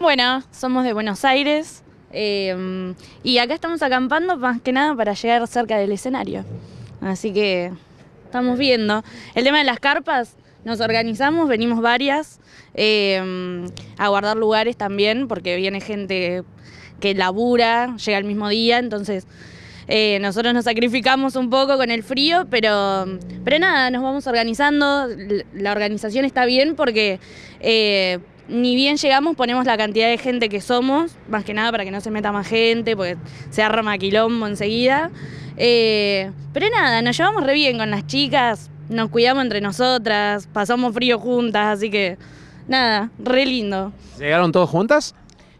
Bueno, somos de Buenos Aires em, y acá estamos acampando más que nada para llegar cerca del escenario. Así que estamos viendo. El tema de las carpas, nos organizamos, venimos varias em, a guardar lugares también porque viene gente que labura, llega el mismo día, entonces... Eh, nosotros nos sacrificamos un poco con el frío, pero, pero nada, nos vamos organizando. La organización está bien porque eh, ni bien llegamos ponemos la cantidad de gente que somos, más que nada para que no se meta más gente, porque se arma quilombo enseguida. Eh, pero nada, nos llevamos re bien con las chicas, nos cuidamos entre nosotras, pasamos frío juntas, así que nada, re lindo. ¿Llegaron todos juntas?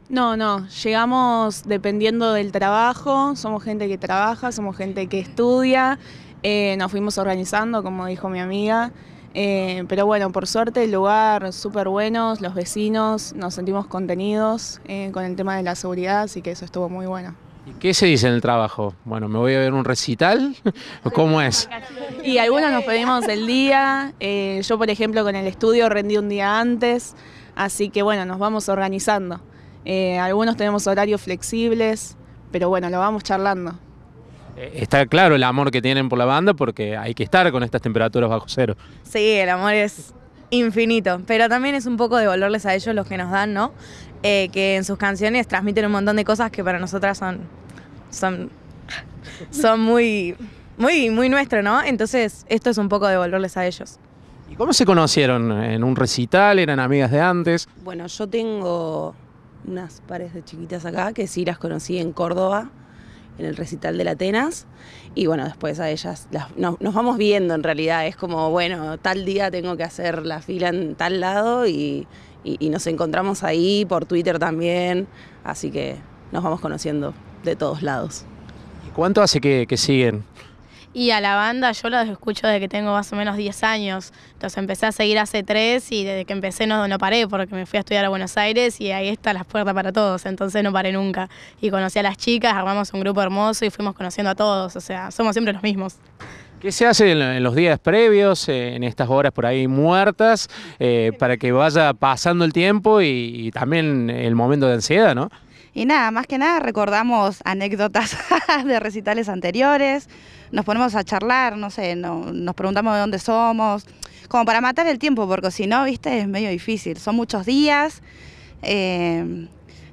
No, no, llegamos dependiendo del trabajo, somos gente que trabaja, somos gente que estudia, eh, nos fuimos organizando, como dijo mi amiga. Eh, pero bueno, por suerte el lugar súper buenos, los vecinos, nos sentimos contenidos eh, con el tema de la seguridad, así que eso estuvo muy bueno. ¿Y qué se dice en el trabajo? Bueno, ¿me voy a ver un recital? ¿Cómo es? Y algunos nos pedimos el día, eh, yo por ejemplo con el estudio rendí un día antes, así que bueno, nos vamos organizando. algunos tenemos horarios flexibles, pero bueno, lo vamos charlando. Eh, está claro el amor que tienen por la banda porque hay que estar con estas temperaturas bajo cero. Sí, el amor es infinito, pero también es un poco devolverles a ellos los que nos dan, ¿no? Eh, que en sus canciones transmiten un montón de cosas que para nosotras son, son, son muy, muy, muy nuestro, ¿no? Entonces esto es un poco devolverles a ellos. ¿Y cómo se conocieron? ¿En un recital? ¿Eran amigas de antes? Bueno, yo tengo unas pares de chiquitas acá que sí las conocí en Córdoba en el recital de Atenas. Y bueno, después a ellas nos vamos viendo en realidad. Es como, bueno, tal día tengo que hacer la fila en tal lado y, nos encontramos ahí por Twitter también. Así que nos vamos conociendo de todos lados. ¿Y cuánto hace que siguen? Y a la banda yo los escucho desde que tengo más o menos 10 años. Los empecé a seguir hace 3 y desde que empecé no, no paré porque me fui a estudiar a Buenos Aires y ahí está la puerta para todos. Entonces no paré nunca. Y conocí a las chicas, armamos un grupo hermoso y fuimos conociendo a todos. O sea, somos siempre los mismos. ¿Qué se hace en los días previos, en estas horas por ahí muertas, eh, para que vaya pasando el tiempo y también el momento de ansiedad, no? Y nada, más que nada recordamos anécdotas de recitales anteriores, nos ponemos a charlar, no sé, nos preguntamos de dónde somos, como para matar el tiempo, porque si no, viste, es medio difícil. Son muchos días, eh,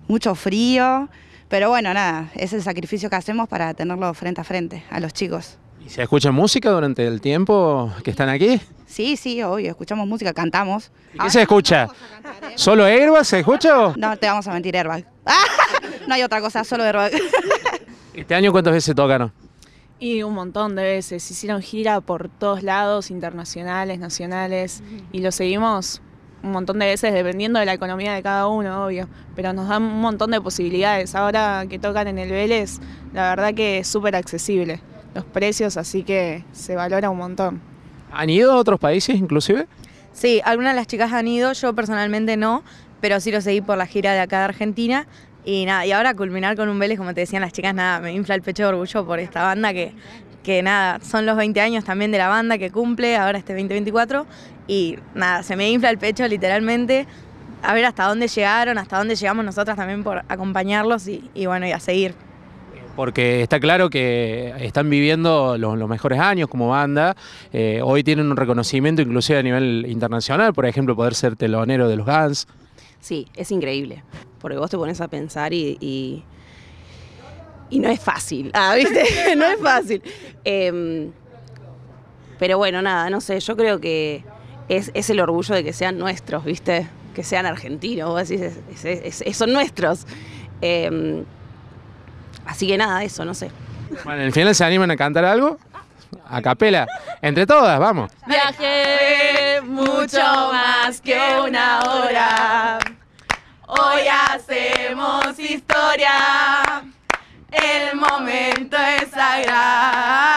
mucho frío, pero bueno, nada, es el sacrificio que hacemos para tenerlo frente a frente a los chicos. ¿Y se escucha música durante el tiempo que están aquí? Sí, sí, obvio, escuchamos música, cantamos. ¿Y qué se escucha? ¿eh? ¿Solo Airbag se escucha No, te vamos a mentir, Airbag. no hay otra cosa, solo de ¿Este año cuántas veces tocaron? Y un montón de veces. Hicieron gira por todos lados, internacionales, nacionales, y lo seguimos un montón de veces, dependiendo de la economía de cada uno, obvio. Pero nos dan un montón de posibilidades. Ahora que tocan en el Vélez, la verdad que es súper accesible los precios, así que se valora un montón. ¿Han ido a otros países inclusive? Sí, algunas de las chicas han ido, yo personalmente no pero sí lo seguí por la gira de acá de Argentina. Y nada, y ahora culminar con un Vélez, como te decían las chicas, nada, me infla el pecho de orgullo por esta banda que, que nada, son los 20 años también de la banda que cumple, ahora este 2024, y nada, se me infla el pecho literalmente a ver hasta dónde llegaron, hasta dónde llegamos nosotras también por acompañarlos y, bueno, y a seguir. Porque está claro que están viviendo los, mejores años como banda. Eh, hoy tienen un reconocimiento inclusive a nivel internacional, por ejemplo, poder ser telonero de los Guns. Sí, es increíble, porque vos te pones a pensar y, y, no es fácil, ah, ¿viste? no es fácil. Em, pero bueno, nada, no sé, yo creo que es, el orgullo de que sean nuestros, ¿viste? Que sean argentinos, vos son nuestros. Em, así que nada, eso, no sé. Bueno, ¿en el final se animan a cantar algo? A capela. Entre todas, vamos. Viaje mucho más que una hora. Hoy hacemos historia. El momento es sagrado.